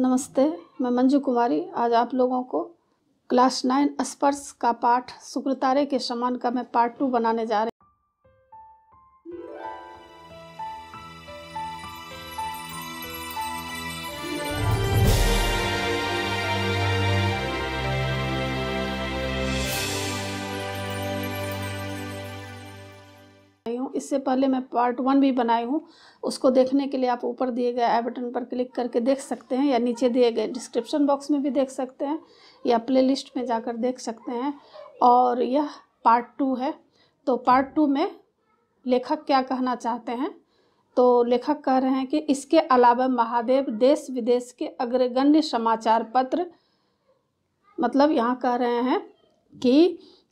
नमस्ते मैं मंजू कुमारी आज आप लोगों को क्लास नाइन स्पर्श का पाठ शुक्र तारे के समान का मैं पार्ट टू बनाने जा रही इससे पहले मैं पार्ट वन भी बनाई हूँ उसको देखने के लिए आप ऊपर दिए गए आई बटन पर क्लिक करके देख सकते हैं या नीचे दिए गए डिस्क्रिप्शन बॉक्स में भी देख सकते हैं या प्लेलिस्ट में जाकर देख सकते हैं और यह पार्ट टू है तो पार्ट टू में लेखक क्या कहना चाहते हैं तो लेखक कह रहे हैं कि इसके अलावा महादेव देश विदेश के अग्रगण्य समाचार पत्र मतलब यहाँ कह रहे हैं कि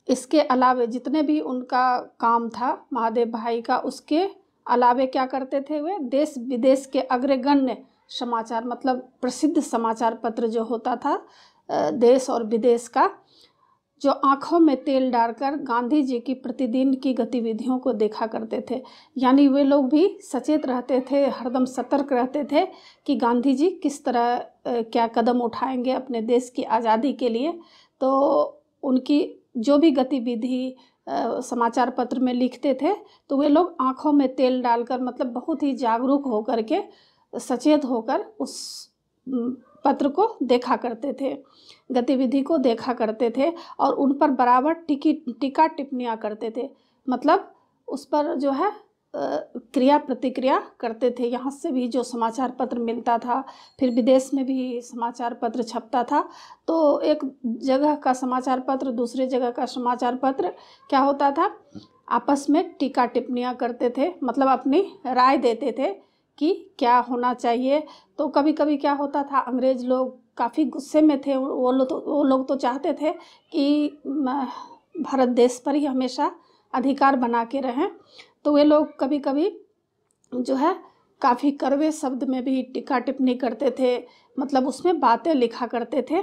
इसके अलावे जितने भी उनका काम था महादेव भाई का उसके अलावे क्या करते थे वे देश विदेश के अग्रगण्य समाचार मतलब प्रसिद्ध समाचार पत्र जो होता था देश और विदेश का जो आँखों में तेल डालकर गांधी जी की प्रतिदिन की गतिविधियों को देखा करते थे यानी वे लोग भी सचेत रहते थे हरदम सतर्क रहते थे कि गांधी जी किस तरह क्या कदम उठाएंगे अपने देश की आज़ादी के लिए तो उनकी जो भी गतिविधि समाचार पत्र में लिखते थे तो वे लोग आँखों में तेल डालकर मतलब बहुत ही जागरूक होकर के सचेत होकर उस पत्र को देखा करते थे गतिविधि को देखा करते थे और उन पर बराबर टिकी टिका टिप्पणियाँ करते थे मतलब उस पर जो है क्रिया प्रतिक्रिया करते थे यहाँ से भी जो समाचार पत्र मिलता था फिर विदेश में भी समाचार पत्र छपता था तो एक जगह का समाचार पत्र दूसरे जगह का समाचार पत्र क्या होता था आपस में टीका टिप्पणियाँ करते थे मतलब अपनी राय देते थे कि क्या होना चाहिए तो कभी कभी क्या होता था अंग्रेज लोग काफ़ी गुस्से में थे वो लोग तो वो लोग तो चाहते थे कि भारत देश पर ही हमेशा अधिकार बना के रहें तो वे लोग कभी कभी जो है काफ़ी करवे शब्द में भी टिका टिप्पणी करते थे मतलब उसमें बातें लिखा करते थे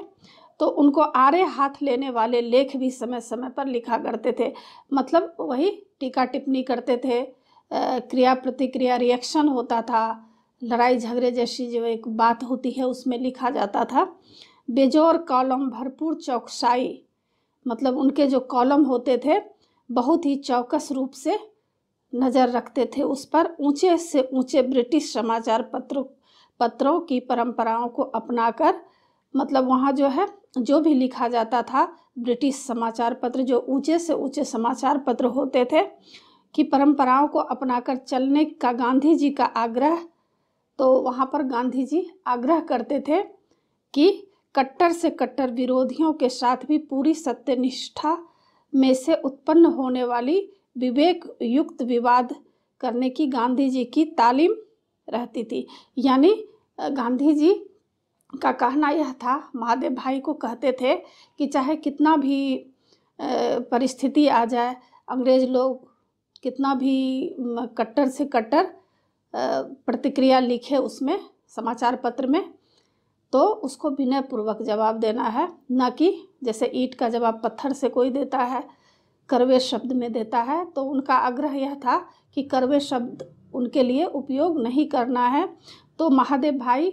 तो उनको आरे हाथ लेने वाले लेख भी समय समय पर लिखा करते थे मतलब वही टीका टिप्पणी करते थे क्रिया प्रतिक्रिया रिएक्शन होता था लड़ाई झगड़े जैसी जो एक बात होती है उसमें लिखा जाता था बेजोर कॉलम भरपूर चौकसाई मतलब उनके जो कॉलम होते थे बहुत ही चौकस रूप से नज़र रखते थे उस पर ऊंचे से ऊंचे ब्रिटिश समाचार पत्रों पत्रों की परंपराओं को अपनाकर मतलब वहाँ जो है जो भी लिखा जाता था ब्रिटिश समाचार पत्र जो ऊंचे से ऊंचे समाचार पत्र होते थे की परंपराओं को अपनाकर चलने का गांधी जी का आग्रह तो वहाँ पर गांधी जी आग्रह करते थे कि कट्टर से कट्टर विरोधियों के साथ भी पूरी सत्यनिष्ठा में से उत्पन्न होने वाली विवेक युक्त विवाद करने की गांधी जी की तालीम रहती थी यानी गांधी जी का कहना यह था महादेव भाई को कहते थे कि चाहे कितना भी परिस्थिति आ जाए अंग्रेज लोग कितना भी कट्टर से कट्टर प्रतिक्रिया लिखे उसमें समाचार पत्र में तो उसको विनयपूर्वक जवाब देना है न कि जैसे ईंट का जवाब पत्थर से कोई देता है करवे शब्द में देता है तो उनका आग्रह यह था कि करवे शब्द उनके लिए उपयोग नहीं करना है तो महादेव भाई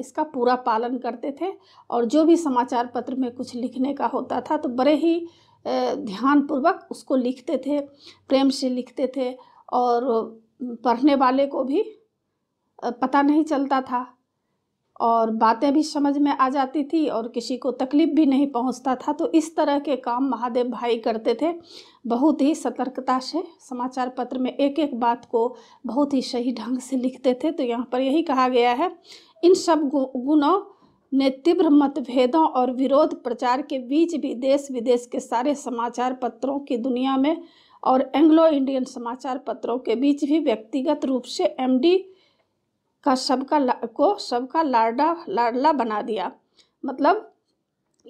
इसका पूरा पालन करते थे और जो भी समाचार पत्र में कुछ लिखने का होता था तो बड़े ही ध्यानपूर्वक उसको लिखते थे प्रेम से लिखते थे और पढ़ने वाले को भी पता नहीं चलता था और बातें भी समझ में आ जाती थी और किसी को तकलीफ़ भी नहीं पहुंचता था तो इस तरह के काम महादेव भाई करते थे बहुत ही सतर्कता से समाचार पत्र में एक एक बात को बहुत ही सही ढंग से लिखते थे तो यहाँ पर यही कहा गया है इन सब गुणों ने तीव्र मतभेदों और विरोध प्रचार के बीच भी देश विदेश के सारे समाचार पत्रों की दुनिया में और एंग्लो इंडियन समाचार पत्रों के बीच भी व्यक्तिगत रूप से एमडी डी का सबका को सबका लाडा लाडला बना दिया मतलब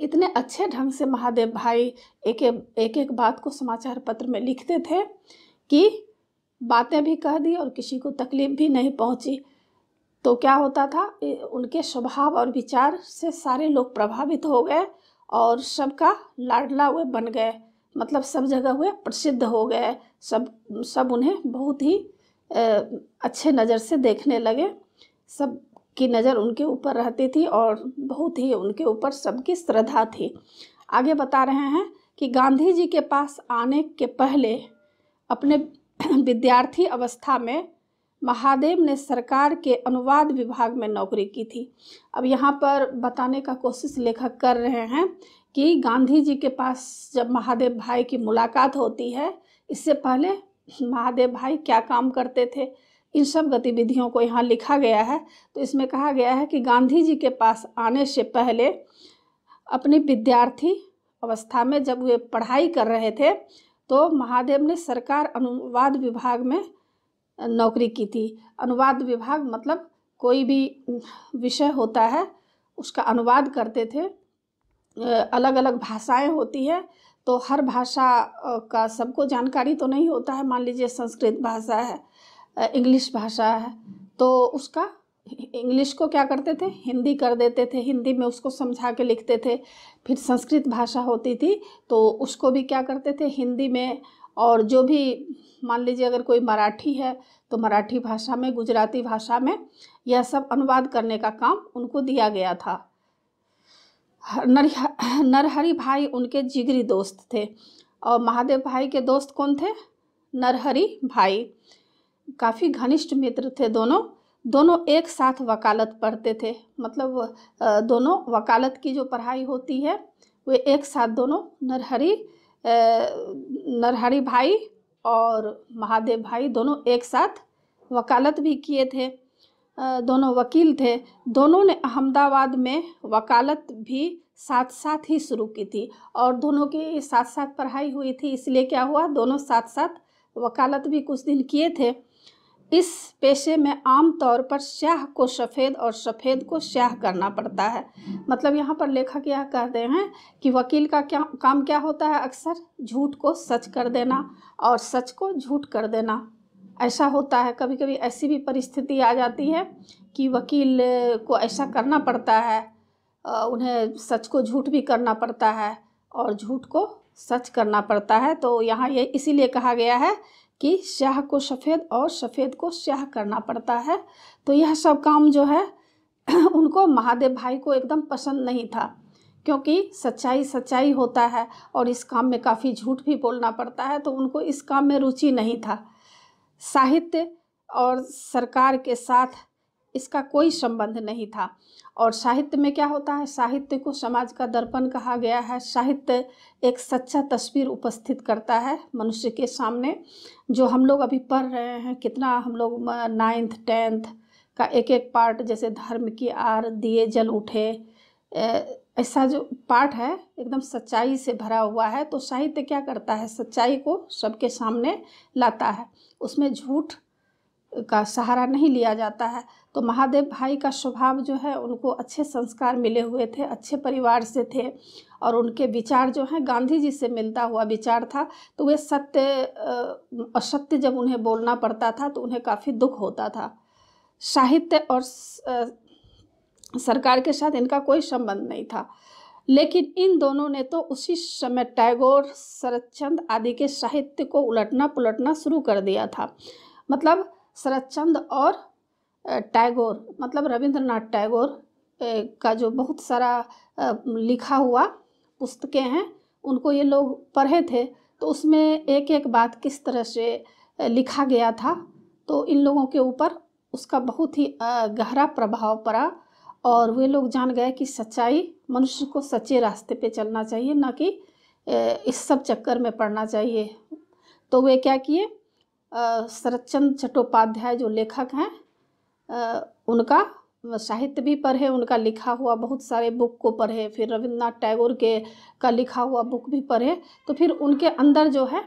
इतने अच्छे ढंग से महादेव भाई एक एक एक बात को समाचार पत्र में लिखते थे कि बातें भी कह दी और किसी को तकलीफ भी नहीं पहुंची तो क्या होता था उनके स्वभाव और विचार से सारे लोग प्रभावित हो गए और सबका लाडला वे बन गए मतलब सब जगह हुए प्रसिद्ध हो गए सब सब उन्हें बहुत ही अच्छे नज़र से देखने लगे सब की नज़र उनके ऊपर रहती थी और बहुत ही उनके ऊपर सबकी श्रद्धा थी आगे बता रहे हैं कि गांधी जी के पास आने के पहले अपने विद्यार्थी अवस्था में महादेव ने सरकार के अनुवाद विभाग में नौकरी की थी अब यहाँ पर बताने का कोशिश लेखक कर रहे हैं कि गांधी जी के पास जब महादेव भाई की मुलाकात होती है इससे पहले महादेव भाई क्या काम करते थे इन सब गतिविधियों को यहाँ लिखा गया है तो इसमें कहा गया है कि गांधी जी के पास आने से पहले अपनी विद्यार्थी अवस्था में जब वे पढ़ाई कर रहे थे तो महादेव ने सरकार अनुवाद विभाग में नौकरी की थी अनुवाद विभाग मतलब कोई भी विषय होता है उसका अनुवाद करते थे अलग अलग भाषाएं होती है तो हर भाषा का सबको जानकारी तो नहीं होता है मान लीजिए संस्कृत भाषा है इंग्लिश भाषा है तो उसका इंग्लिश को क्या करते थे हिंदी कर देते थे हिंदी में उसको समझा के लिखते थे फिर संस्कृत भाषा होती थी तो उसको भी क्या करते थे हिंदी में और जो भी मान लीजिए अगर कोई मराठी है तो मराठी भाषा में गुजराती भाषा में यह सब अनुवाद करने का काम उनको दिया गया था नरहरी भाई उनके जिगरी दोस्त थे और महादेव भाई के दोस्त कौन थे नरहरी भाई काफ़ी घनिष्ठ मित्र थे दोनों दोनों एक साथ वकालत पढ़ते थे मतलब दोनों वकालत की जो पढ़ाई होती है वे एक साथ दोनों नरहरी नरहरी भाई और महादेव भाई दोनों एक साथ वकालत भी किए थे दोनों वकील थे दोनों ने अहमदाबाद में वकालत भी साथ साथ ही शुरू की थी और दोनों की साथ साथ पढ़ाई हुई थी इसलिए क्या हुआ दोनों साथ साथ वकालत भी कुछ दिन किए थे इस पेशे में आम तौर पर श्याह को सफ़ेद और सफ़ेद को श्याह करना पड़ता है मतलब यहाँ पर लेखक यह कह रहे हैं कि वकील का क्या काम क्या होता है अक्सर झूठ को सच कर देना और सच को झूठ कर देना ऐसा होता है कभी कभी ऐसी भी परिस्थिति आ जाती है कि वकील को ऐसा करना पड़ता है उन्हें सच को झूठ भी करना पड़ता है और झूठ को सच करना पड़ता है तो यहाँ ये इसीलिए कहा गया है कि स्याह को सफ़ेद और सफ़ेद को स्याह करना पड़ता है तो यह सब काम जो है उनको महादेव भाई को एकदम पसंद नहीं था क्योंकि सच्चाई सच्चाई होता है और इस काम में काफ़ी झूठ भी बोलना पड़ता है तो उनको इस काम में रुचि नहीं था साहित्य और सरकार के साथ इसका कोई संबंध नहीं था और साहित्य में क्या होता है साहित्य को समाज का दर्पण कहा गया है साहित्य एक सच्चा तस्वीर उपस्थित करता है मनुष्य के सामने जो हम लोग अभी पढ़ रहे हैं कितना हम लोग नाइन्थ टेंथ का एक एक पार्ट जैसे धर्म की आर दिए जल उठे ऐसा जो पाठ है एकदम सच्चाई से भरा हुआ है तो साहित्य क्या करता है सच्चाई को सबके सामने लाता है उसमें झूठ का सहारा नहीं लिया जाता है तो महादेव भाई का स्वभाव जो है उनको अच्छे संस्कार मिले हुए थे अच्छे परिवार से थे और उनके विचार जो हैं गांधी जी से मिलता हुआ विचार था तो वे सत्य असत्य जब उन्हें बोलना पड़ता था तो उन्हें काफ़ी दुख होता था साहित्य और सरकार के साथ इनका कोई संबंध नहीं था लेकिन इन दोनों ने तो उसी समय टैगोर शरतचंद आदि के साहित्य को उलटना पुलटना शुरू कर दिया था मतलब शरतचंद और टैगोर मतलब रविंद्रनाथ टैगोर का जो बहुत सारा लिखा हुआ पुस्तकें हैं उनको ये लोग पढ़े थे तो उसमें एक एक बात किस तरह से लिखा गया था तो इन लोगों के ऊपर उसका बहुत ही गहरा प्रभाव पड़ा और वे लोग जान गए कि सच्चाई मनुष्य को सच्चे रास्ते पे चलना चाहिए ना कि इस सब चक्कर में पड़ना चाहिए तो वे क्या किए शरतचंद चट्टोपाध्याय जो लेखक हैं उनका साहित्य भी पढ़े उनका लिखा हुआ बहुत सारे बुक को पढ़े फिर रविंद्रनाथ टैगोर के का लिखा हुआ बुक भी पढ़े तो फिर उनके अंदर जो है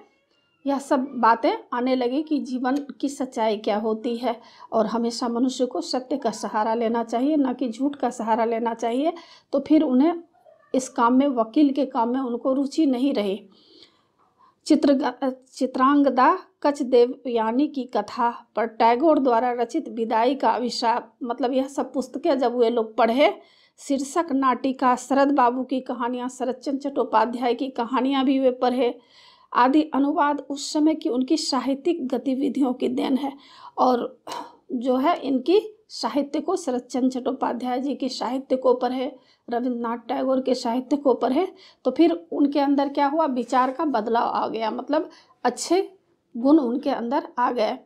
यह सब बातें आने लगी कि जीवन की सच्चाई क्या होती है और हमेशा मनुष्य को सत्य का सहारा लेना चाहिए ना कि झूठ का सहारा लेना चाहिए तो फिर उन्हें इस काम में वकील के काम में उनको रुचि नहीं रही चित्र चित्रांगदा कच देव यानी की कथा पर टैगोर द्वारा रचित विदाई का अभिशाप मतलब यह सब पुस्तकें जब वे लोग पढ़े शीर्षक नाटिका शरद बाबू की कहानियाँ शरद चंद चट्टोपाध्याय की कहानियाँ भी वे पढ़े आदि अनुवाद उस समय की उनकी साहित्यिक गतिविधियों की देन है और जो है इनकी साहित्य को शरद चंद चट्टोपाध्याय जी के साहित्य को पर है रविंद्रनाथ टैगोर के साहित्य को पर है तो फिर उनके अंदर क्या हुआ विचार का बदलाव आ गया मतलब अच्छे गुण उनके अंदर आ गए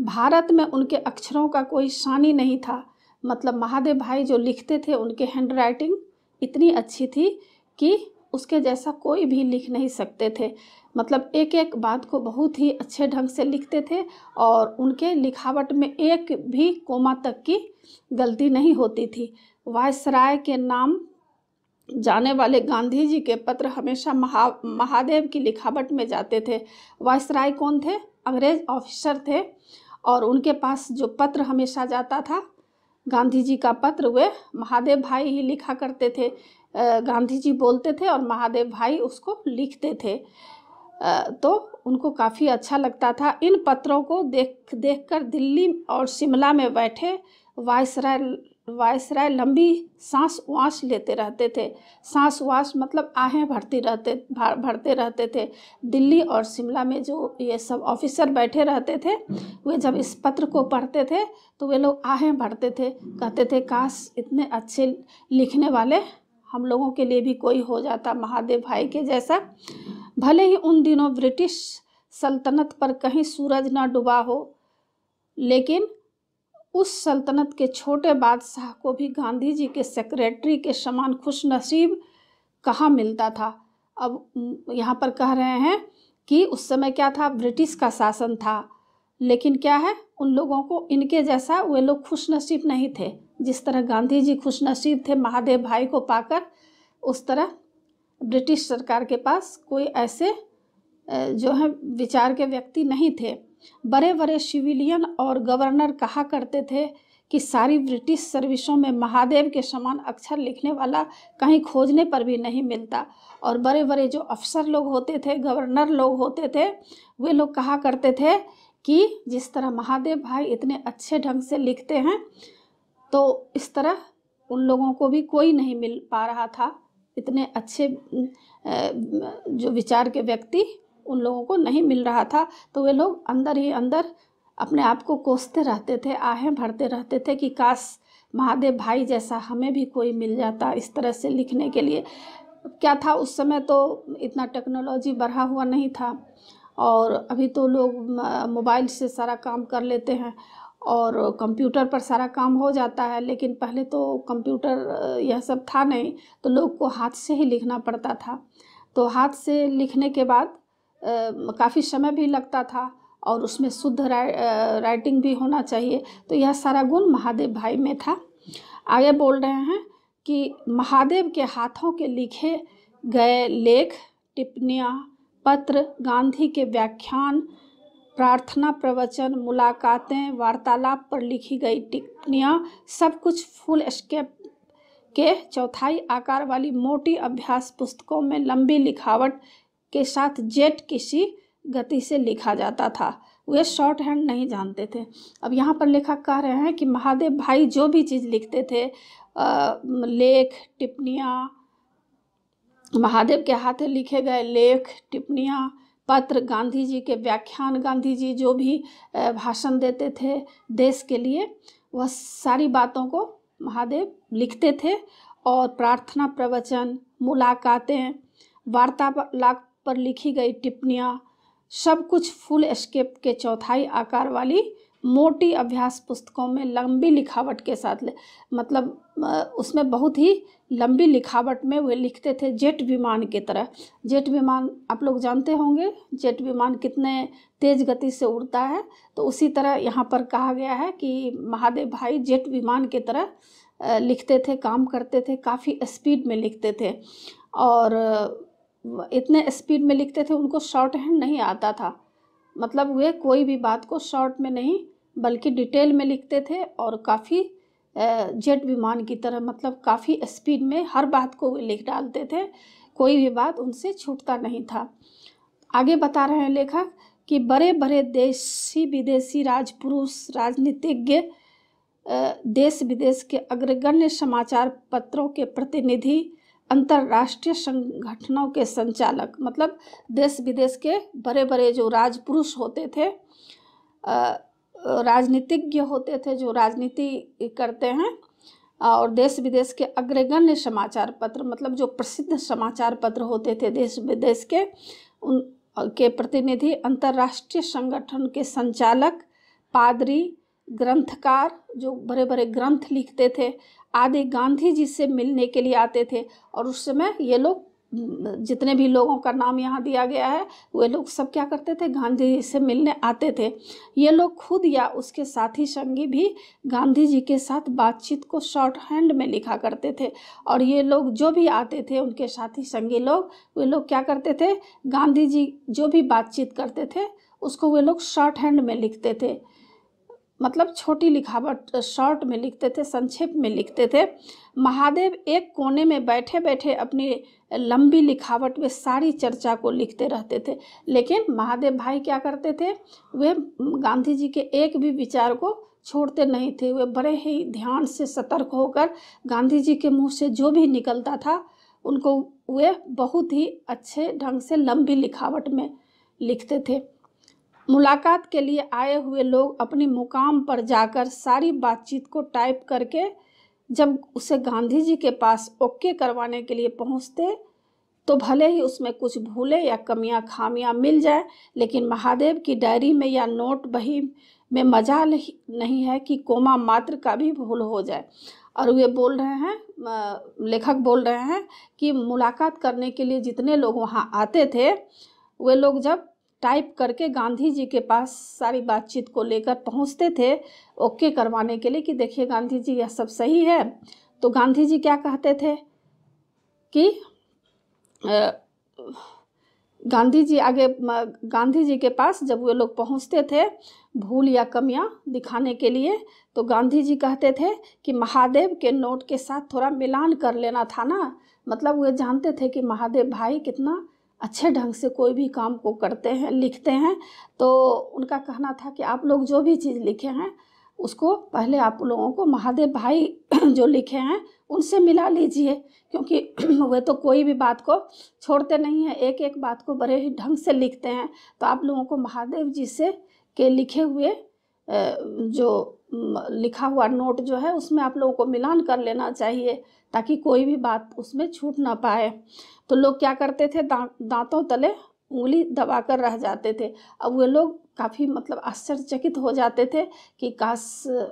भारत में उनके अक्षरों का कोई शानी नहीं था मतलब महादेव भाई जो लिखते थे उनके हैंड राइटिंग इतनी अच्छी थी कि उसके जैसा कोई भी लिख नहीं सकते थे मतलब एक एक बात को बहुत ही अच्छे ढंग से लिखते थे और उनके लिखावट में एक भी कोमा तक की गलती नहीं होती थी वायसराय के नाम जाने वाले गांधी जी के पत्र हमेशा महा महादेव की लिखावट में जाते थे वायसराय कौन थे अंग्रेज ऑफिसर थे और उनके पास जो पत्र हमेशा जाता था गांधी जी का पत्र वे महादेव भाई ही लिखा करते थे गांधी जी बोलते थे और महादेव भाई उसको लिखते थे तो उनको काफ़ी अच्छा लगता था इन पत्रों को देख देख कर दिल्ली और शिमला में बैठे वायसराय वायसराय लंबी सांस वाँस लेते रहते थे सांस वास मतलब आहें भरती रहते भरते रहते थे दिल्ली और शिमला में जो ये सब ऑफिसर बैठे रहते थे वे जब इस पत्र को पढ़ते थे तो वे लोग आहें भरते थे कहते थे काश इतने अच्छे लिखने वाले हम लोगों के लिए भी कोई हो जाता महादेव भाई के जैसा भले ही उन दिनों ब्रिटिश सल्तनत पर कहीं सूरज ना डूबा हो लेकिन उस सल्तनत के छोटे बादशाह को भी गांधी जी के सेक्रेटरी के समान खुशनसीब कहाँ मिलता था अब यहाँ पर कह रहे हैं कि उस समय क्या था ब्रिटिश का शासन था लेकिन क्या है उन लोगों को इनके जैसा वे लोग खुश नसीब नहीं थे जिस तरह गांधी जी खुशनसीब थे महादेव भाई को पाकर उस तरह ब्रिटिश सरकार के पास कोई ऐसे जो है विचार के व्यक्ति नहीं थे बड़े बड़े सिविलियन और गवर्नर कहा करते थे कि सारी ब्रिटिश सर्विसों में महादेव के समान अक्षर लिखने वाला कहीं खोजने पर भी नहीं मिलता और बड़े बड़े जो अफसर लोग होते थे गवर्नर लोग होते थे वे लोग कहा करते थे कि जिस तरह महादेव भाई इतने अच्छे ढंग से लिखते हैं तो इस तरह उन लोगों को भी कोई नहीं मिल पा रहा था इतने अच्छे जो विचार के व्यक्ति उन लोगों को नहीं मिल रहा था तो वे लोग अंदर ही अंदर अपने आप को कोसते रहते थे आहें भरते रहते थे कि काश महादेव भाई जैसा हमें भी कोई मिल जाता इस तरह से लिखने के लिए क्या था उस समय तो इतना टेक्नोलॉजी बढ़ा हुआ नहीं था और अभी तो लोग मोबाइल से सारा काम कर लेते हैं और कंप्यूटर पर सारा काम हो जाता है लेकिन पहले तो कंप्यूटर यह सब था नहीं तो लोग को हाथ से ही लिखना पड़ता था तो हाथ से लिखने के बाद काफ़ी समय भी लगता था और उसमें शुद्ध राइ, राइटिंग भी होना चाहिए तो यह सारा गुण महादेव भाई में था आगे बोल रहे हैं कि महादेव के हाथों के लिखे गए लेख टिप्पणियाँ पत्र गांधी के व्याख्यान प्रार्थना प्रवचन मुलाकातें वार्तालाप पर लिखी गई टिप्पणियाँ सब कुछ फुल स्केप के चौथाई आकार वाली मोटी अभ्यास पुस्तकों में लंबी लिखावट के साथ जेट किसी गति से लिखा जाता था वे शॉर्ट हैंड नहीं जानते थे अब यहाँ पर लेखक कह रहे हैं कि महादेव भाई जो भी चीज़ लिखते थे आ, लेख टिप्पणियाँ महादेव के हाथ लिखे गए लेख टिप्पणियाँ पत्र गांधी जी के व्याख्यान गांधी जी जो भी भाषण देते थे देश के लिए वह सारी बातों को महादेव लिखते थे और प्रार्थना प्रवचन मुलाकातें वार्तालाप पर लिखी गई टिप्पणियाँ सब कुछ फुल एस्केप के चौथाई आकार वाली मोटी अभ्यास पुस्तकों में लंबी लिखावट के साथ मतलब उसमें बहुत ही लंबी लिखावट में वे लिखते थे जेट विमान की तरह जेट विमान आप लोग जानते होंगे जेट विमान कितने तेज गति से उड़ता है तो उसी तरह यहाँ पर कहा गया है कि महादेव भाई जेट विमान की तरह लिखते थे काम करते थे काफ़ी स्पीड में लिखते थे और इतने स्पीड में लिखते थे उनको शॉर्ट हैंड नहीं आता था मतलब वे कोई भी बात को शॉर्ट में नहीं बल्कि डिटेल में लिखते थे और काफ़ी जेट विमान की तरह मतलब काफ़ी स्पीड में हर बात को वे लिख डालते थे कोई भी बात उनसे छूटता नहीं था आगे बता रहे हैं लेखक कि बड़े बड़े देशी विदेशी राजपुरुष राजनीतिज्ञ देश विदेश के अग्रगण्य समाचार पत्रों के प्रतिनिधि अंतर्राष्ट्रीय संगठनों के संचालक मतलब देश विदेश के बड़े बड़े जो राजपुरुष होते थे राजनीतिज्ञ होते थे जो राजनीति करते हैं और देश विदेश के अग्रगण्य समाचार पत्र मतलब जो प्रसिद्ध समाचार पत्र होते थे देश विदेश के उन के प्रतिनिधि अंतर्राष्ट्रीय संगठन के संचालक पादरी ग्रंथकार जो बड़े बड़े ग्रंथ लिखते थे आदि गांधी जी से मिलने के लिए आते थे और उस समय ये लोग जितने भी लोगों का नाम यहाँ दिया गया है वे लोग सब क्या करते थे गांधी जी से मिलने आते थे ये लोग खुद या उसके साथी संगी भी गांधी जी के साथ बातचीत को शॉर्ट हैंड में लिखा करते थे और ये लोग जो भी आते थे उनके साथी संगी लोग वे लोग क्या करते थे गांधी जी जो भी बातचीत करते थे उसको वे लोग शॉर्ट हैंड में लिखते थे मतलब छोटी लिखावट शॉर्ट में लिखते थे संक्षेप में लिखते थे महादेव एक कोने में बैठे बैठे अपनी लंबी लिखावट में सारी चर्चा को लिखते रहते थे लेकिन महादेव भाई क्या करते थे वे गांधी जी के एक भी विचार को छोड़ते नहीं थे वे बड़े ही ध्यान से सतर्क होकर गांधी जी के मुंह से जो भी निकलता था उनको वे बहुत ही अच्छे ढंग से लंबी लिखावट में लिखते थे मुलाकात के लिए आए हुए लोग अपने मुकाम पर जाकर सारी बातचीत को टाइप करके जब उसे गांधी जी के पास ओके करवाने के लिए पहुंचते तो भले ही उसमें कुछ भूले या कमियां खामियां मिल जाए लेकिन महादेव की डायरी में या नोट बही में मजा नहीं है कि कोमा मात्र का भी भूल हो जाए और वे बोल रहे हैं लेखक बोल रहे हैं कि मुलाकात करने के लिए जितने लोग वहाँ आते थे वे लोग जब टाइप करके गांधी जी के पास सारी बातचीत को लेकर पहुंचते थे ओके करवाने के लिए कि देखिए गांधी जी यह सब सही है तो गांधी जी क्या कहते थे कि गांधी जी आगे गांधी जी के पास जब वे लोग पहुंचते थे भूल या कमियां दिखाने के लिए तो गांधी जी कहते थे कि महादेव के नोट के साथ थोड़ा मिलान कर लेना था ना मतलब वे जानते थे कि महादेव भाई कितना अच्छे ढंग से कोई भी काम को करते हैं लिखते हैं तो उनका कहना था कि आप लोग जो भी चीज़ लिखे हैं उसको पहले आप लोगों को महादेव भाई जो लिखे हैं उनसे मिला लीजिए क्योंकि वे तो कोई भी बात को छोड़ते नहीं हैं एक एक बात को बड़े ही ढंग से लिखते हैं तो आप लोगों को महादेव जी से के लिखे हुए जो लिखा हुआ नोट जो है उसमें आप लोगों को मिलान कर लेना चाहिए ताकि कोई भी बात उसमें छूट ना पाए तो लोग क्या करते थे दा, दांतों तले उंगली दबा कर रह जाते थे अब वे लोग काफ़ी मतलब आश्चर्यचकित हो जाते थे कि काश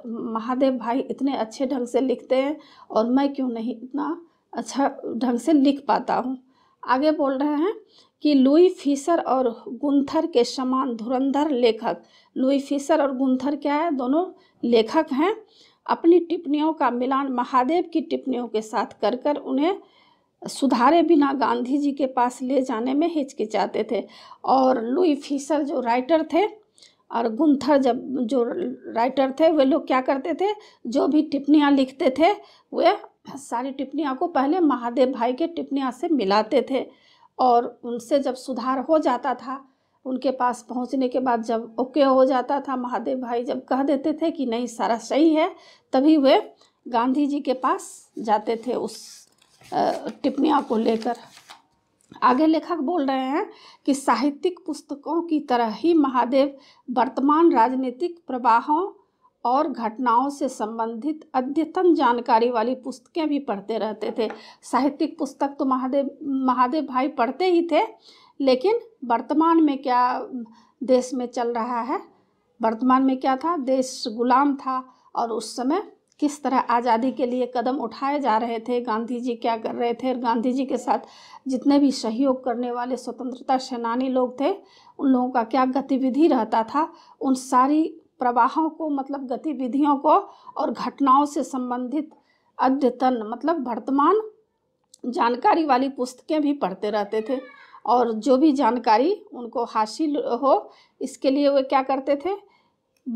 महादेव भाई इतने अच्छे ढंग से लिखते हैं और मैं क्यों नहीं इतना अच्छा ढंग से लिख पाता हूँ आगे बोल रहे हैं कि लुई फीसर और गुंथर के समान धुरंधर लेखक लुई फीसर और गुंथर क्या है दोनों लेखक हैं अपनी टिप्पणियों का मिलान महादेव की टिप्पणियों के साथ कर कर उन्हें सुधारे बिना गांधी जी के पास ले जाने में हिचकिचाते थे और लुई फीसर जो राइटर थे और गुंथर जब जो राइटर थे वे लोग क्या करते थे जो भी टिप्पणियाँ लिखते थे वे सारी टिप्पणियाँ को पहले महादेव भाई के टिप्पणियाँ से मिलाते थे और उनसे जब सुधार हो जाता था उनके पास पहुंचने के बाद जब ओके हो जाता था महादेव भाई जब कह देते थे कि नहीं सारा सही है तभी वे गांधी जी के पास जाते थे उस टिप्पणियों को लेकर आगे लेखक बोल रहे हैं कि साहित्यिक पुस्तकों की तरह ही महादेव वर्तमान राजनीतिक प्रवाहों और घटनाओं से संबंधित अद्यतन जानकारी वाली पुस्तकें भी पढ़ते रहते थे साहित्यिक पुस्तक तो महादेव महादेव भाई पढ़ते ही थे लेकिन वर्तमान में क्या देश में चल रहा है वर्तमान में क्या था देश गुलाम था और उस समय किस तरह आज़ादी के लिए कदम उठाए जा रहे थे गांधी जी क्या कर रहे थे और गांधी जी के साथ जितने भी सहयोग करने वाले स्वतंत्रता सेनानी लोग थे उन लोगों का क्या गतिविधि रहता था उन सारी प्रवाहों को मतलब गतिविधियों को और घटनाओं से संबंधित अद्यतन मतलब वर्तमान जानकारी वाली पुस्तकें भी पढ़ते रहते थे और जो भी जानकारी उनको हासिल हो इसके लिए वे क्या करते थे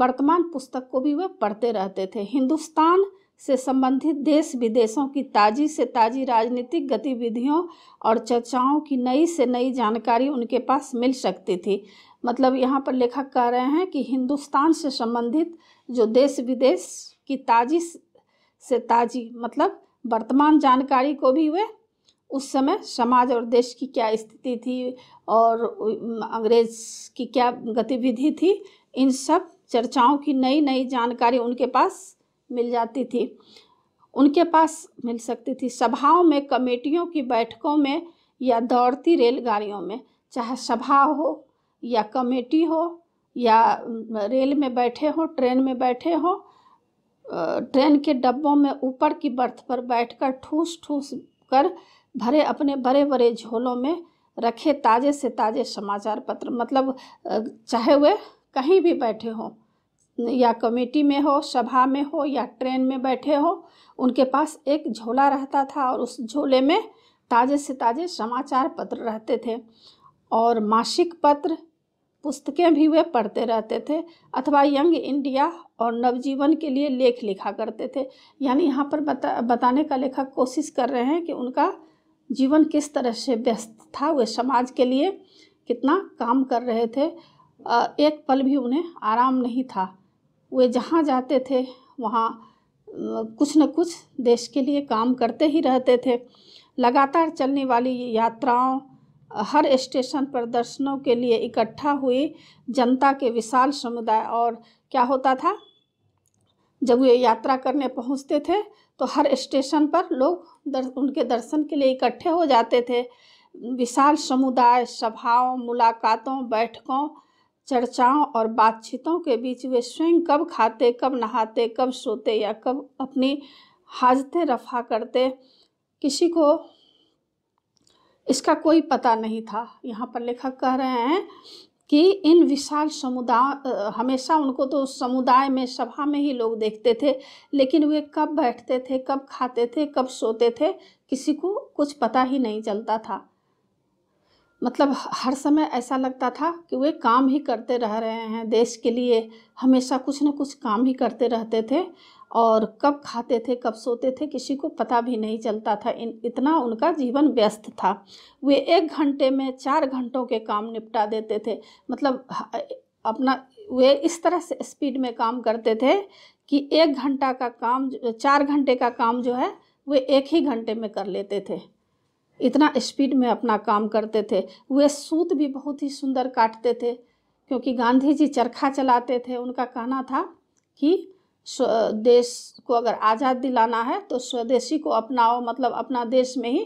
वर्तमान पुस्तक को भी वे पढ़ते रहते थे हिंदुस्तान से संबंधित देश विदेशों की ताज़ी से ताज़ी राजनीतिक गतिविधियों और चर्चाओं की नई से नई जानकारी उनके पास मिल सकती थी मतलब यहाँ पर लेखक कह रहे हैं कि हिंदुस्तान से संबंधित जो देश विदेश की ताज़ी से ताज़ी मतलब वर्तमान जानकारी को भी वे उस समय समाज और देश की क्या स्थिति थी और अंग्रेज की क्या गतिविधि थी इन सब चर्चाओं की नई नई जानकारी उनके पास मिल जाती थी उनके पास मिल सकती थी सभाओं में कमेटियों की बैठकों में या दौड़ती रेलगाड़ियों में चाहे सभा हो या कमेटी हो या रेल में बैठे हो ट्रेन में बैठे हो ट्रेन के डब्बों में ऊपर की बर्थ पर बैठकर ठूस ठूस कर भरे अपने बड़े बड़े झोलों में रखे ताज़े से ताज़े समाचार पत्र मतलब चाहे वे कहीं भी बैठे हों या कमेटी में हो सभा में हो या ट्रेन में बैठे हो उनके पास एक झोला रहता था और उस झोले में ताज़े से ताज़े समाचार पत्र रहते थे और मासिक पत्र पुस्तकें भी वे पढ़ते रहते थे अथवा यंग इंडिया और नवजीवन के लिए लेख लिखा करते थे यानी यहाँ पर बता बताने का लेखक कोशिश कर रहे हैं कि उनका जीवन किस तरह से व्यस्त था वे समाज के लिए कितना काम कर रहे थे एक पल भी उन्हें आराम नहीं था वे जहाँ जाते थे वहाँ कुछ न कुछ देश के लिए काम करते ही रहते थे लगातार चलने वाली यात्राओं हर स्टेशन पर दर्शनों के लिए इकट्ठा हुई जनता के विशाल समुदाय और क्या होता था जब वे यात्रा करने पहुँचते थे तो हर स्टेशन पर लोग दर, उनके दर्शन के लिए इकट्ठे हो जाते थे विशाल समुदाय सभाओं मुलाकातों बैठकों चर्चाओं और बातचीतों के बीच वे स्वयं कब खाते कब नहाते कब सोते या कब अपनी हाजतें रफा करते किसी को इसका कोई पता नहीं था यहाँ पर लेखक कह रहे हैं कि इन विशाल समुदाय हमेशा उनको तो समुदाय में सभा में ही लोग देखते थे लेकिन वे कब बैठते थे कब खाते थे कब सोते थे किसी को कुछ पता ही नहीं चलता था मतलब हर समय ऐसा लगता था कि वे काम ही करते रह रहे हैं देश के लिए हमेशा कुछ न कुछ काम ही करते रहते थे और कब खाते थे कब सोते थे किसी को पता भी नहीं चलता था इन इतना उनका जीवन व्यस्त था वे एक घंटे में चार घंटों के काम निपटा देते थे मतलब अपना वे इस तरह से स्पीड में काम करते थे कि एक घंटा का काम चार घंटे का काम जो है वे एक ही घंटे में कर लेते थे इतना स्पीड में अपना काम करते थे वे सूत भी बहुत ही सुंदर काटते थे क्योंकि गांधी जी चरखा चलाते थे उनका कहना था कि देश को अगर आज़ाद दिलाना है तो स्वदेशी को अपनाओ मतलब अपना देश में ही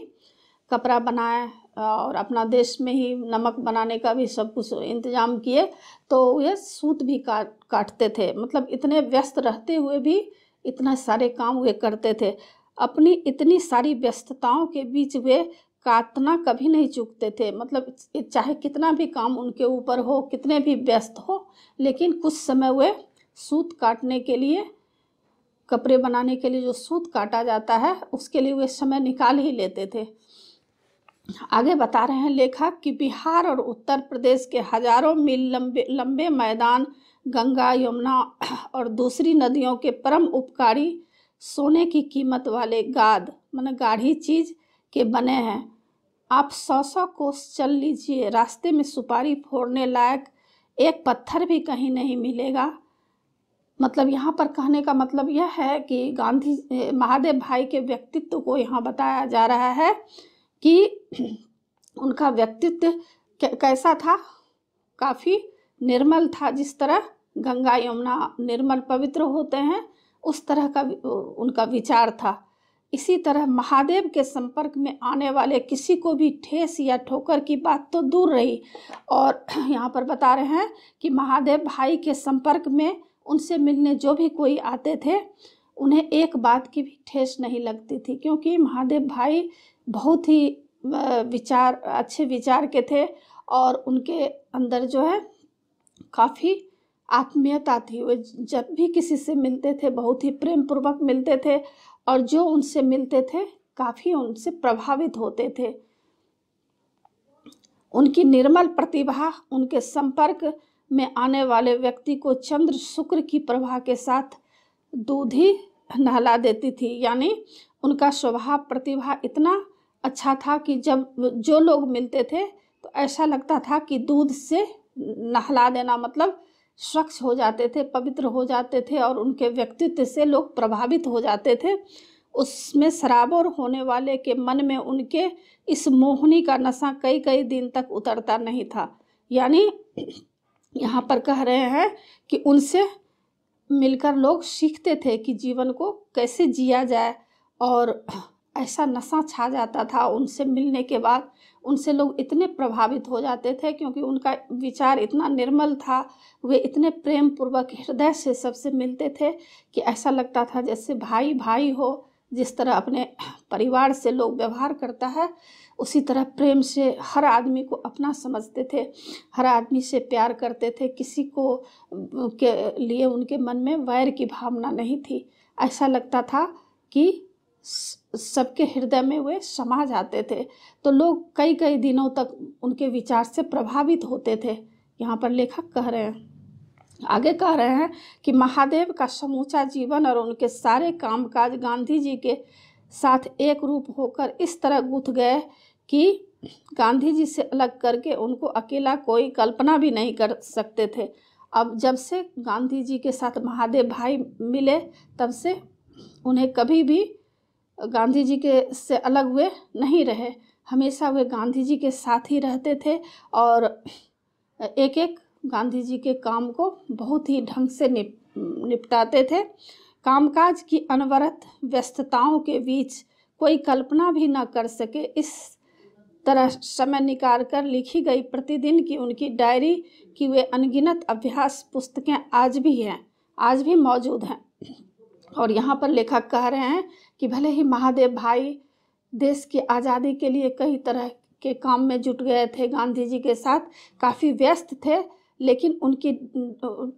कपड़ा बनाए और अपना देश में ही नमक बनाने का भी सब कुछ इंतज़ाम किए तो ये सूत भी काट काटते थे मतलब इतने व्यस्त रहते हुए भी इतना सारे काम वे करते थे अपनी इतनी सारी व्यस्तताओं के बीच वे कातना कभी नहीं चूकते थे मतलब चाहे कितना भी काम उनके ऊपर हो कितने भी व्यस्त हो लेकिन कुछ समय वे सूत काटने के लिए कपड़े बनाने के लिए जो सूत काटा जाता है उसके लिए वे समय निकाल ही लेते थे आगे बता रहे हैं लेखक कि बिहार और उत्तर प्रदेश के हजारों मील लंबे लंबे मैदान गंगा यमुना और दूसरी नदियों के परम उपकारी सोने की कीमत वाले गाद मान गाढ़ी चीज के बने हैं आप सौ सौ कोस चल लीजिए रास्ते में सुपारी फोड़ने लायक एक पत्थर भी कहीं नहीं मिलेगा मतलब यहाँ पर कहने का मतलब यह है कि गांधी महादेव भाई के व्यक्तित्व को यहाँ बताया जा रहा है कि उनका व्यक्तित्व कैसा था काफ़ी निर्मल था जिस तरह गंगा यमुना निर्मल पवित्र होते हैं उस तरह का उनका विचार था इसी तरह महादेव के संपर्क में आने वाले किसी को भी ठेस या ठोकर की बात तो दूर रही और यहाँ पर बता रहे हैं कि महादेव भाई के संपर्क में उनसे मिलने जो भी कोई आते थे उन्हें एक बात की भी ठेस नहीं लगती थी क्योंकि महादेव भाई बहुत ही विचार अच्छे विचार के थे और उनके अंदर जो है काफ़ी आत्मीयता थी वे जब भी किसी से मिलते थे बहुत ही प्रेम पूर्वक मिलते थे और जो उनसे मिलते थे काफ़ी उनसे प्रभावित होते थे उनकी निर्मल प्रतिभा उनके संपर्क में आने वाले व्यक्ति को चंद्र शुक्र की प्रभा के साथ दूध ही नहला देती थी यानी उनका स्वभाव प्रतिभा इतना अच्छा था कि जब जो लोग मिलते थे तो ऐसा लगता था कि दूध से नहला देना मतलब स्वच्छ हो जाते थे पवित्र हो जाते थे और उनके व्यक्तित्व से लोग प्रभावित हो जाते थे उसमें शराबोर होने वाले के मन में उनके इस मोहनी का नशा कई कई दिन तक उतरता नहीं था यानी यहाँ पर कह रहे हैं कि उनसे मिलकर लोग सीखते थे कि जीवन को कैसे जिया जाए और ऐसा नशा छा जाता था उनसे मिलने के बाद उनसे लोग इतने प्रभावित हो जाते थे क्योंकि उनका विचार इतना निर्मल था वे इतने प्रेम पूर्वक हृदय से सबसे मिलते थे कि ऐसा लगता था जैसे भाई भाई हो जिस तरह अपने परिवार से लोग व्यवहार करता है उसी तरह प्रेम से हर आदमी को अपना समझते थे हर आदमी से प्यार करते थे किसी को के लिए उनके मन में वैर की भावना नहीं थी ऐसा लगता था कि सबके हृदय में वे समा जाते थे तो लोग कई कई दिनों तक उनके विचार से प्रभावित होते थे यहाँ पर लेखक कह रहे हैं आगे कह रहे हैं कि महादेव का समूचा जीवन और उनके सारे कामकाज गांधी जी के साथ एक रूप होकर इस तरह गुथ गए कि गांधी जी से अलग करके उनको अकेला कोई कल्पना भी नहीं कर सकते थे अब जब से गांधी जी के साथ महादेव भाई मिले तब से उन्हें कभी भी गांधी जी के से अलग हुए नहीं रहे हमेशा वे गांधी जी के साथ ही रहते थे और एक एक गांधी जी के काम को बहुत ही ढंग से निप निपटाते थे कामकाज की अनवरत व्यस्तताओं के बीच कोई कल्पना भी न कर सके इस तरह समय निकाल कर लिखी गई प्रतिदिन की उनकी डायरी की वे अनगिनत अभ्यास पुस्तकें आज भी हैं आज भी मौजूद हैं और यहाँ पर लेखक कह रहे हैं कि भले ही महादेव भाई देश की आज़ादी के लिए कई तरह के काम में जुट गए थे गांधी जी के साथ काफ़ी व्यस्त थे लेकिन उनकी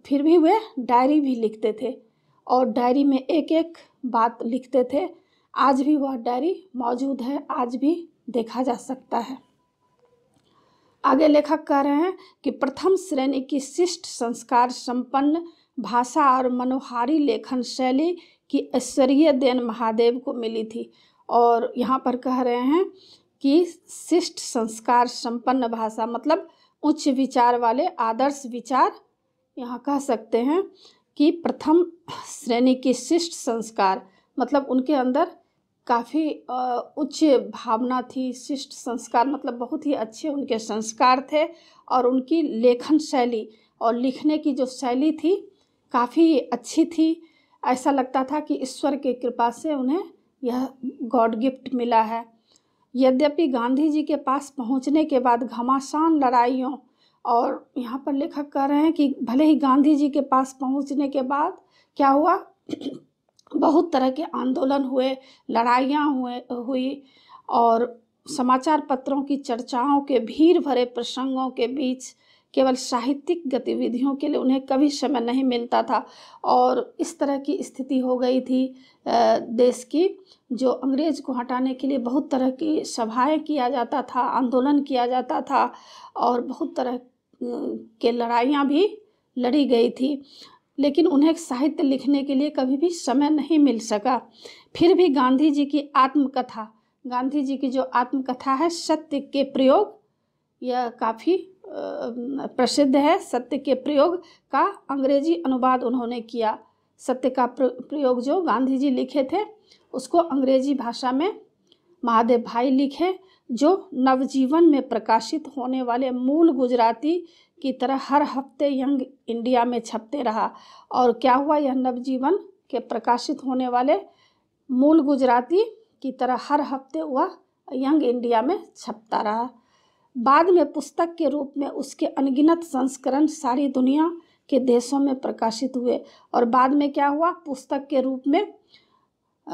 फिर भी वे डायरी भी लिखते थे और डायरी में एक एक बात लिखते थे आज भी वह डायरी मौजूद है आज भी देखा जा सकता है आगे लेखक कह रहे हैं कि प्रथम श्रेणी की शिष्ट संस्कार संपन्न भाषा और मनोहारी लेखन शैली की ऐश्वर्य देन महादेव को मिली थी और यहाँ पर कह रहे हैं कि शिष्ट संस्कार संपन्न भाषा मतलब उच्च विचार वाले आदर्श विचार यहाँ कह सकते हैं कि प्रथम श्रेणी के शिष्ट संस्कार मतलब उनके अंदर काफ़ी उच्च भावना थी शिष्ट संस्कार मतलब बहुत ही अच्छे उनके संस्कार थे और उनकी लेखन शैली और लिखने की जो शैली थी काफ़ी अच्छी थी ऐसा लगता था कि ईश्वर की कृपा से उन्हें यह गॉड गिफ्ट मिला है यद्यपि गांधी जी के पास पहुंचने के बाद घमासान लड़ाइयों और यहाँ पर लेखक कह रहे हैं कि भले ही गांधी जी के पास पहुँचने के बाद क्या हुआ बहुत तरह के आंदोलन हुए लड़ाइयाँ हुए हुई और समाचार पत्रों की चर्चाओं के भीड़ भरे प्रसंगों के बीच केवल साहित्यिक गतिविधियों के लिए उन्हें कभी समय नहीं मिलता था और इस तरह की स्थिति हो गई थी देश की जो अंग्रेज को हटाने के लिए बहुत तरह की सभाएं किया जाता था आंदोलन किया जाता था और बहुत तरह के लड़ाइयाँ भी लड़ी गई थी लेकिन उन्हें साहित्य लिखने के लिए कभी भी समय नहीं मिल सका फिर भी गांधी जी की आत्मकथा गांधी जी की जो आत्मकथा है सत्य के प्रयोग यह काफ़ी प्रसिद्ध है सत्य के प्रयोग का अंग्रेजी अनुवाद उन्होंने किया सत्य का प्रयोग जो गांधी जी लिखे थे उसको अंग्रेजी भाषा में महादेव भाई लिखे जो नवजीवन में प्रकाशित होने वाले मूल गुजराती की तरह हर हफ्ते यंग इंडिया में छपते रहा और क्या हुआ यह नवजीवन के प्रकाशित होने वाले मूल गुजराती की तरह हर हफ्ते वह यंग इंडिया में छपता रहा बाद में पुस्तक के रूप में उसके अनगिनत संस्करण सारी दुनिया के देशों में प्रकाशित हुए और बाद में क्या हुआ पुस्तक के रूप में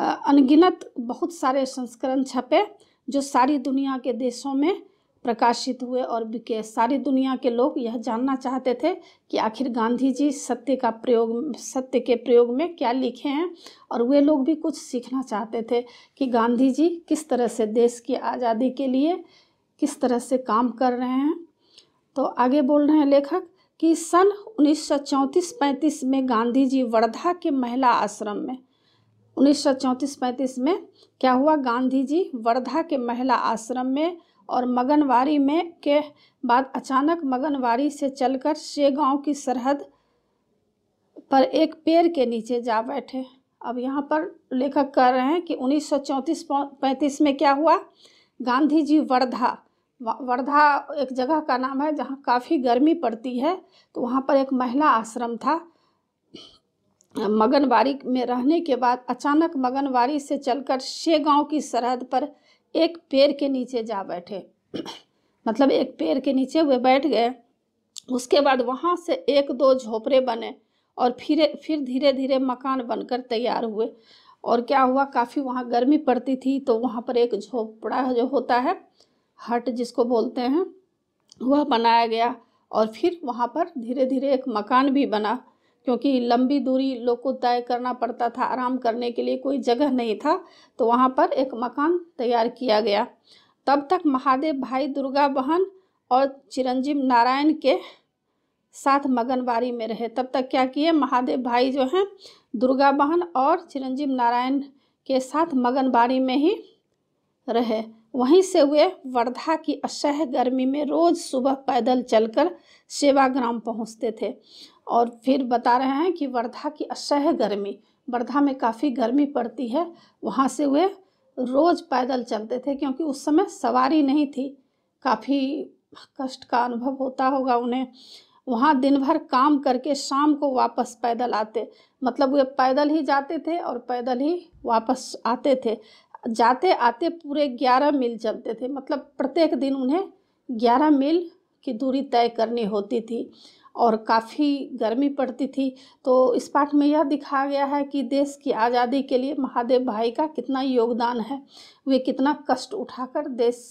अनगिनत बहुत सारे संस्करण छपे जो सारी दुनिया के देशों में प्रकाशित हुए और बिके सारी दुनिया के लोग यह जानना चाहते थे कि आखिर गांधी जी सत्य का प्रयोग सत्य के प्रयोग में क्या लिखे हैं और वे लोग भी कुछ सीखना चाहते थे कि गांधी जी किस तरह से देश की आज़ादी के लिए किस तरह से काम कर रहे हैं तो आगे बोल रहे हैं लेखक कि सन 1934-35 में गांधी जी वर्धा के महिला आश्रम में उन्नीस सौ चौंतीस पैंतीस में क्या हुआ गांधी जी वर्धा के महिला आश्रम में और मगनवारी में के बाद अचानक मगनवारी से चलकर शेगांव की सरहद पर एक पेड़ के नीचे जा बैठे अब यहाँ पर लेखक कह रहे हैं कि 1934 35 में क्या हुआ गांधी जी वर्धा वर्धा एक जगह का नाम है जहाँ काफ़ी गर्मी पड़ती है तो वहाँ पर एक महिला आश्रम था मगनवाड़ी में रहने के बाद अचानक मगनवाड़ी से चलकर शे गांव की सरहद पर एक पेड़ के नीचे जा बैठे मतलब एक पेड़ के नीचे वे बैठ गए उसके बाद वहाँ से एक दो झोपड़े बने और फिर फिर धीरे धीरे मकान बनकर तैयार हुए और क्या हुआ काफ़ी वहाँ गर्मी पड़ती थी तो वहाँ पर एक झोपड़ा जो होता है हट जिसको बोलते हैं वह बनाया गया और फिर वहाँ पर धीरे धीरे एक मकान भी बना क्योंकि लंबी दूरी लोग को तय करना पड़ता था आराम करने के लिए कोई जगह नहीं था तो वहाँ पर एक मकान तैयार किया गया तब तक महादेव भाई दुर्गा बहन और चिरंजीव नारायण के साथ मगनबाड़ी में रहे तब तक क्या किए महादेव भाई जो हैं दुर्गा बहन और चिरंजीव नारायण के साथ मगनबाड़ी में ही रहे वहीं से वे वर्धा की असह्य गर्मी में रोज़ सुबह पैदल चलकर सेवाग्राम पहुंचते थे और फिर बता रहे हैं कि वर्धा की असह्य गर्मी वर्धा में काफ़ी गर्मी पड़ती है वहाँ से वे रोज़ पैदल चलते थे क्योंकि उस समय सवारी नहीं थी काफ़ी कष्ट का अनुभव होता होगा उन्हें वहाँ दिन भर काम करके शाम को वापस पैदल आते मतलब वे पैदल ही जाते थे और पैदल ही वापस आते थे जाते आते पूरे ग्यारह मील चलते थे मतलब प्रत्येक दिन उन्हें ग्यारह मील की दूरी तय करनी होती थी और काफ़ी गर्मी पड़ती थी तो इस पाठ में यह दिखाया गया है कि देश की आज़ादी के लिए महादेव भाई का कितना योगदान है वे कितना कष्ट उठाकर देश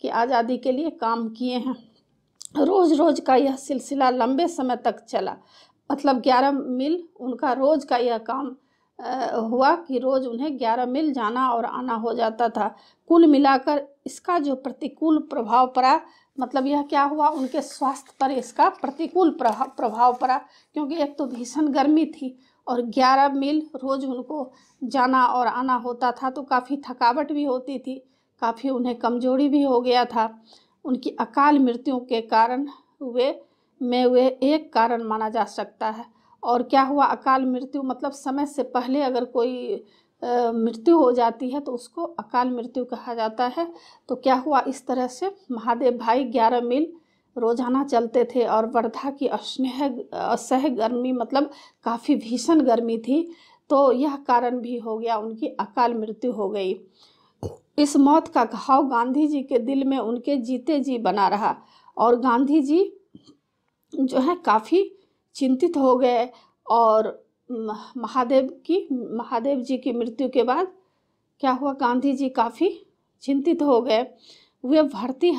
की आज़ादी के लिए काम किए हैं रोज़ रोज़ का यह सिलसिला लंबे समय तक चला मतलब ग्यारह मील उनका रोज़ का यह काम हुआ कि रोज़ उन्हें ग्यारह मील जाना और आना हो जाता था कुल मिलाकर इसका जो प्रतिकूल प्रभाव पड़ा मतलब यह क्या हुआ उनके स्वास्थ्य पर इसका प्रतिकूल प्रभाव प्रभाव पड़ा क्योंकि एक तो भीषण गर्मी थी और 11 मील रोज़ उनको जाना और आना होता था तो काफ़ी थकावट भी होती थी काफ़ी उन्हें कमजोरी भी हो गया था उनकी अकाल मृत्यु के कारण वे में वे एक कारण माना जा सकता है और क्या हुआ अकाल मृत्यु मतलब समय से पहले अगर कोई मृत्यु हो जाती है तो उसको अकाल मृत्यु कहा जाता है तो क्या हुआ इस तरह से महादेव भाई ग्यारह मील रोजाना चलते थे और वर्धा की अस्नेह असह गर्मी मतलब काफ़ी भीषण गर्मी थी तो यह कारण भी हो गया उनकी अकाल मृत्यु हो गई इस मौत का घाव गांधी जी के दिल में उनके जीते जी बना रहा और गांधी जी जो है काफ़ी चिंतित हो गए और महादेव की महादेव जी की मृत्यु के बाद क्या हुआ गांधी जी काफ़ी चिंतित हो गए वे भरती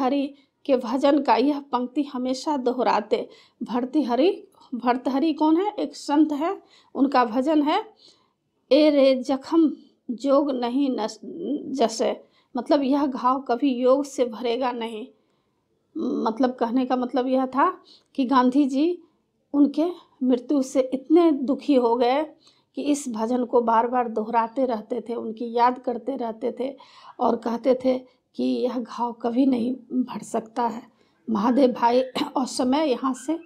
के भजन का यह पंक्ति हमेशा दोहराते भर्तहरि भर्तहरि कौन है एक संत है उनका भजन है ए रे जखम जोग नहीं नस जसे मतलब यह घाव कभी योग से भरेगा नहीं मतलब कहने का मतलब यह था कि गांधी जी उनके मृत्यु से इतने दुखी हो गए कि इस भजन को बार बार दोहराते रहते थे उनकी याद करते रहते थे और कहते थे कि यह घाव कभी नहीं भर सकता है महादेव भाई और समय यहाँ से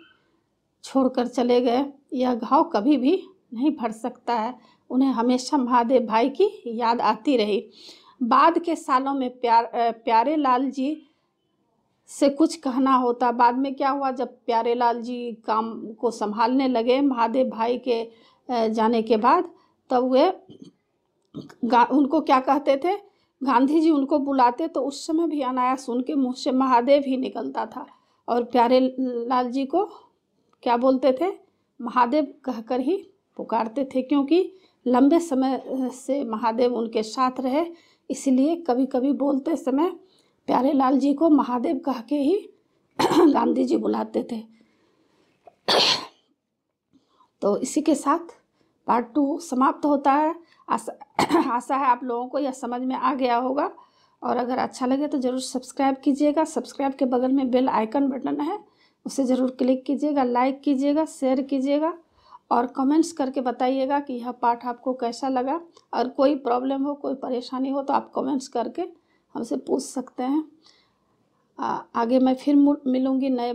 छोड़कर चले गए यह घाव कभी भी नहीं भर सकता है उन्हें हमेशा महादेव भाई की याद आती रही बाद के सालों में प्यार प्यारे लाल जी से कुछ कहना होता बाद में क्या हुआ जब प्यारेलाल जी काम को संभालने लगे महादेव भाई के जाने के बाद तब वे उनको क्या कहते थे गांधी जी उनको बुलाते तो उस समय भी अनायास उनके मुँह से महादेव ही निकलता था और प्यारे लाल जी को क्या बोलते थे महादेव कहकर ही पुकारते थे क्योंकि लंबे समय से महादेव उनके साथ रहे इसलिए कभी कभी बोलते समय प्यारे लाल जी को महादेव कह के ही गांधी जी बुलाते थे तो इसी के साथ पार्ट टू समाप्त होता है आशा आशा है आप लोगों को यह समझ में आ गया होगा और अगर अच्छा लगे तो ज़रूर सब्सक्राइब कीजिएगा सब्सक्राइब के बगल में बेल आइकन बटन है उसे ज़रूर क्लिक कीजिएगा लाइक कीजिएगा शेयर कीजिएगा और कमेंट्स करके बताइएगा कि यह पाठ आपको कैसा लगा और कोई प्रॉब्लम हो कोई परेशानी हो तो आप कमेंट्स करके हमसे पूछ सकते हैं आगे मैं फिर मिलूँगी नए